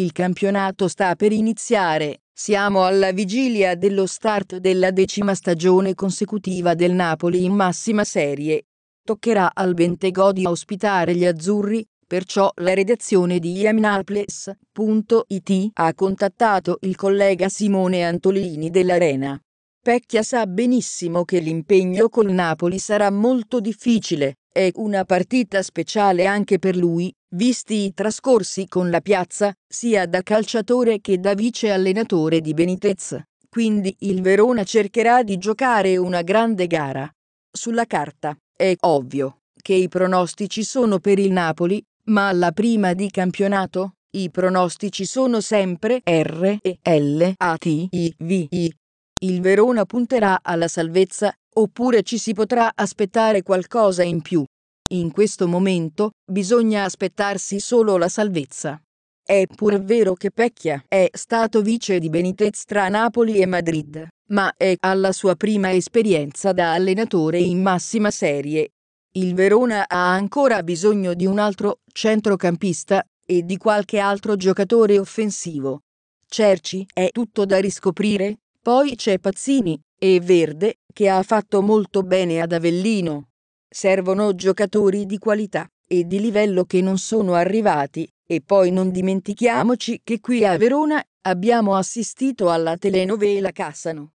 Il campionato sta per iniziare, siamo alla vigilia dello start della decima stagione consecutiva del Napoli in massima serie. Toccherà al Bentegodi ospitare gli azzurri, perciò la redazione di iamnaples.it ha contattato il collega Simone Antolini dell'Arena. Pecchia sa benissimo che l'impegno col Napoli sarà molto difficile, è una partita speciale anche per lui, visti i trascorsi con la piazza, sia da calciatore che da vice allenatore di Benitez. Quindi il Verona cercherà di giocare una grande gara. Sulla carta, è ovvio che i pronostici sono per il Napoli, ma alla prima di campionato, i pronostici sono sempre R e L A T I V I il Verona punterà alla salvezza, oppure ci si potrà aspettare qualcosa in più. In questo momento bisogna aspettarsi solo la salvezza. È pur vero che Pecchia è stato vice di Benitez tra Napoli e Madrid, ma è alla sua prima esperienza da allenatore in massima serie. Il Verona ha ancora bisogno di un altro centrocampista e di qualche altro giocatore offensivo. Cerci è tutto da riscoprire, poi c'è Pazzini, e Verde, che ha fatto molto bene ad Avellino. Servono giocatori di qualità e di livello che non sono arrivati, e poi non dimentichiamoci che qui a Verona abbiamo assistito alla telenovela Cassano,